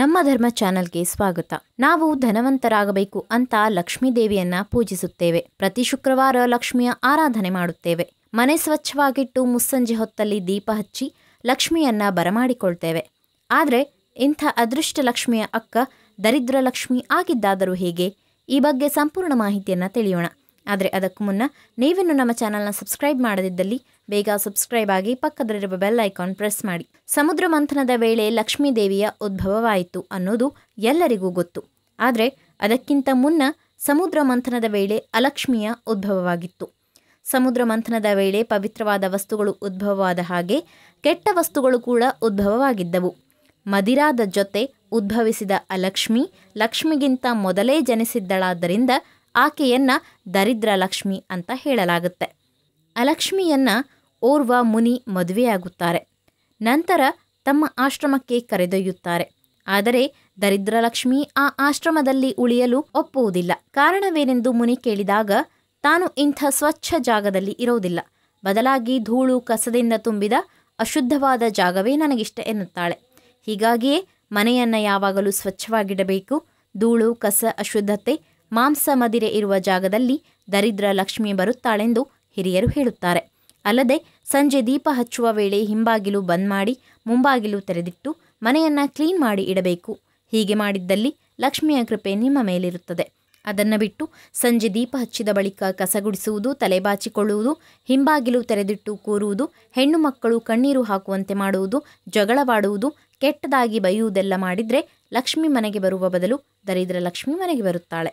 ನಮ್ಮ ಧರ್ಮ ಚಾನೆಲ್ಗೆ ಸ್ವಾಗತ ನಾವು ಧನವಂತರಾಗಬೇಕು ಅಂತ ಲಕ್ಷ್ಮೀ ದೇವಿಯನ್ನ ಪೂಜಿಸುತ್ತೇವೆ ಪ್ರತಿ ಶುಕ್ರವಾರ ಲಕ್ಷ್ಮಿಯ ಆರಾಧನೆ ಮಾಡುತ್ತೇವೆ ಮನೆ ಸ್ವಚ್ಛವಾಗಿಟ್ಟು ಮುಸ್ಸಂಜೆ ಹೊತ್ತಲ್ಲಿ ದೀಪ ಹಚ್ಚಿ ಲಕ್ಷ್ಮಿಯನ್ನ ಬರಮಾಡಿಕೊಳ್ತೇವೆ ಆದರೆ ಇಂಥ ಅದೃಷ್ಟ ಲಕ್ಷ್ಮಿಯ ಅಕ್ಕ ದರಿದ್ರ ಲಕ್ಷ್ಮಿ ಆಗಿದ್ದಾದರೂ ಹೇಗೆ ಈ ಬಗ್ಗೆ ಸಂಪೂರ್ಣ ಮಾಹಿತಿಯನ್ನ ತಿಳಿಯೋಣ ಆದರೆ ಅದಕ್ಕೂ ಮುನ್ನ ನೀವಿನ್ನು ನಮ್ಮ ಚಾನಲ್ನ ಸಬ್ಸ್ಕ್ರೈಬ್ ಮಾಡದಿದ್ದಲ್ಲಿ ಬೇಗ ಸಬ್ಸ್ಕ್ರೈಬ್ ಆಗಿ ಪಕ್ಕದಲ್ಲಿರುವ ಬೆಲ್ ಐಕಾನ್ ಪ್ರೆಸ್ ಮಾಡಿ ಸಮುದ್ರ ಮಂಥನದ ವೇಳೆ ಲಕ್ಷ್ಮೀ ದೇವಿಯ ಉದ್ಭವವಾಯಿತು ಅನ್ನೋದು ಎಲ್ಲರಿಗೂ ಗೊತ್ತು ಆದರೆ ಅದಕ್ಕಿಂತ ಮುನ್ನ ಸಮುದ್ರ ಮಂಥನದ ವೇಳೆ ಅಲಕ್ಷ್ಮಿಯ ಉದ್ಭವವಾಗಿತ್ತು ಸಮುದ್ರ ಮಂಥನದ ವೇಳೆ ಪವಿತ್ರವಾದ ವಸ್ತುಗಳು ಉದ್ಭವವಾದ ಹಾಗೆ ಕೆಟ್ಟ ವಸ್ತುಗಳು ಕೂಡ ಉದ್ಭವವಾಗಿದ್ದವು ಮದಿರಾದ ಜೊತೆ ಉದ್ಭವಿಸಿದ ಅಲಕ್ಷ್ಮಿ ಲಕ್ಷ್ಮಿಗಿಂತ ಮೊದಲೇ ಜನಿಸಿದ್ದಳಾದ್ದರಿಂದ ಆಕೆಯನ್ನ ದರಿದ್ರ ಲಕ್ಷ್ಮಿ ಅಂತ ಹೇಳಲಾಗುತ್ತೆ ಅಲಕ್ಷ್ಮಿಯನ್ನ ಓರ್ವ ಮುನಿ ಮದುವೆಯಾಗುತ್ತಾರೆ ನಂತರ ತಮ್ಮ ಆಶ್ರಮಕ್ಕೆ ಕರೆದೊಯ್ಯುತ್ತಾರೆ ಆದರೆ ದರಿದ್ರಲಕ್ಷ್ಮಿ ಆ ಆಶ್ರಮದಲ್ಲಿ ಉಳಿಯಲು ಒಪ್ಪುವುದಿಲ್ಲ ಕಾರಣವೇನೆಂದು ಮುನಿ ಕೇಳಿದಾಗ ತಾನು ಇಂಥ ಸ್ವಚ್ಛ ಜಾಗದಲ್ಲಿ ಇರೋದಿಲ್ಲ ಬದಲಾಗಿ ಧೂಳು ಕಸದಿಂದ ತುಂಬಿದ ಅಶುದ್ಧವಾದ ಜಾಗವೇ ನನಗಿಷ್ಟ ಎನ್ನುತ್ತಾಳೆ ಹೀಗಾಗಿಯೇ ಮನೆಯನ್ನು ಯಾವಾಗಲೂ ಸ್ವಚ್ಛವಾಗಿಡಬೇಕು ಧೂಳು ಕಸ ಅಶುದ್ಧತೆ ಮಾಂಸ ಮದಿರೆ ಇರುವ ಜಾಗದಲ್ಲಿ ದರಿದ್ರ ಲಕ್ಷ್ಮಿ ಬರುತ್ತಾಳೆಂದು ಹಿರಿಯರು ಹೇಳುತ್ತಾರೆ ಅಲ್ಲದೆ ಸಂಜೆ ದೀಪ ಹಚ್ಚುವ ವೇಳೆ ಹಿಂಬಾಗಿಲು ಬಂದ್ ಮಾಡಿ ಮುಂಬಾಗಿಲು ತೆರೆದಿಟ್ಟು ಮನೆಯನ್ನು ಕ್ಲೀನ್ ಮಾಡಿ ಇಡಬೇಕು ಹೀಗೆ ಮಾಡಿದ್ದಲ್ಲಿ ಲಕ್ಷ್ಮಿಯ ಕೃಪೆ ನಿಮ್ಮ ಮೇಲಿರುತ್ತದೆ ಅದನ್ನು ಬಿಟ್ಟು ಸಂಜೆ ದೀಪ ಹಚ್ಚಿದ ಬಳಿಕ ಕಸಗುಡಿಸುವುದು ತಲೆಬಾಚಿಕೊಳ್ಳುವುದು ಹಿಂಬಾಗಿಲು ತೆರೆದಿಟ್ಟು ಕೂರುವುದು ಹೆಣ್ಣು ಮಕ್ಕಳು ಕಣ್ಣೀರು ಹಾಕುವಂತೆ ಮಾಡುವುದು ಜಗಳವಾಡುವುದು ಕೆಟ್ಟದಾಗಿ ಬೈಯುವುದೆಲ್ಲ ಮಾಡಿದರೆ ಲಕ್ಷ್ಮಿ ಮನೆಗೆ ಬರುವ ಬದಲು ದರಿದ್ರ ಲಕ್ಷ್ಮಿ ಮನೆಗೆ ಬರುತ್ತಾಳೆ